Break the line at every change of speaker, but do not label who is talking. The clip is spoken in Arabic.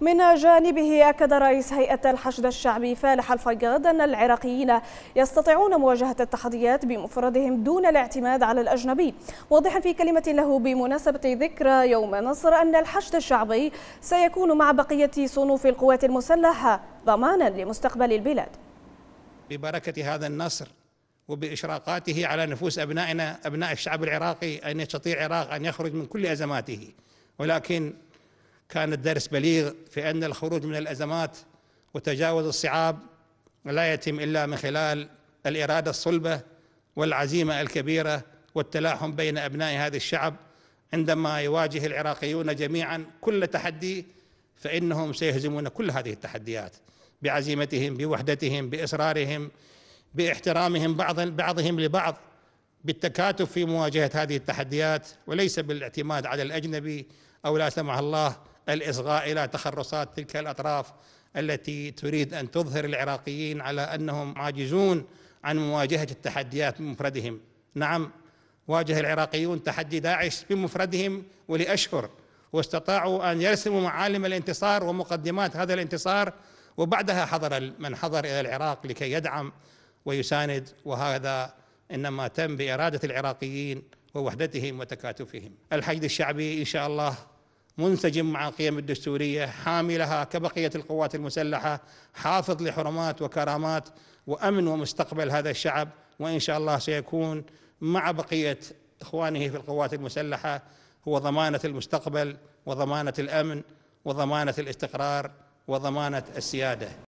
من جانبه أكد رئيس هيئة الحشد الشعبي فالح الفياض أن العراقيين يستطيعون مواجهة التحديات بمفردهم دون الاعتماد على الأجنبي واضحا في كلمة له بمناسبة ذكرى يوم نصر أن الحشد الشعبي سيكون مع بقية صنوف القوات المسلحة ضمانا لمستقبل البلاد
ببركة هذا النصر وبإشراقاته على نفوس أبنائنا أبناء الشعب العراقي أن يستطيع العراق أن يخرج من كل أزماته ولكن كان الدرس بليغ في أن الخروج من الأزمات وتجاوز الصعاب لا يتم إلا من خلال الإرادة الصلبة والعزيمة الكبيرة والتلاحم بين أبناء هذا الشعب عندما يواجه العراقيون جميعا كل تحدي فإنهم سيهزمون كل هذه التحديات بعزيمتهم بوحدتهم بإصرارهم باحترامهم بعض بعضهم لبعض بالتكاتف في مواجهة هذه التحديات وليس بالاعتماد على الأجنبي أو لا سمح الله الاصغاء الى تخرصات تلك الاطراف التي تريد ان تظهر العراقيين على انهم عاجزون عن مواجهه التحديات بمفردهم نعم واجه العراقيون تحدي داعش بمفردهم ولاشهر واستطاعوا ان يرسموا معالم الانتصار ومقدمات هذا الانتصار وبعدها حضر من حضر الى العراق لكي يدعم ويساند وهذا انما تم باراده العراقيين ووحدتهم وتكاتفهم. الحشد الشعبي ان شاء الله منسجم مع القيم الدستوريه حاملها كبقيه القوات المسلحه حافظ لحرمات وكرامات وامن ومستقبل هذا الشعب وان شاء الله سيكون مع بقيه اخوانه في القوات المسلحه هو ضمانه المستقبل وضمانه الامن وضمانه الاستقرار وضمانه السياده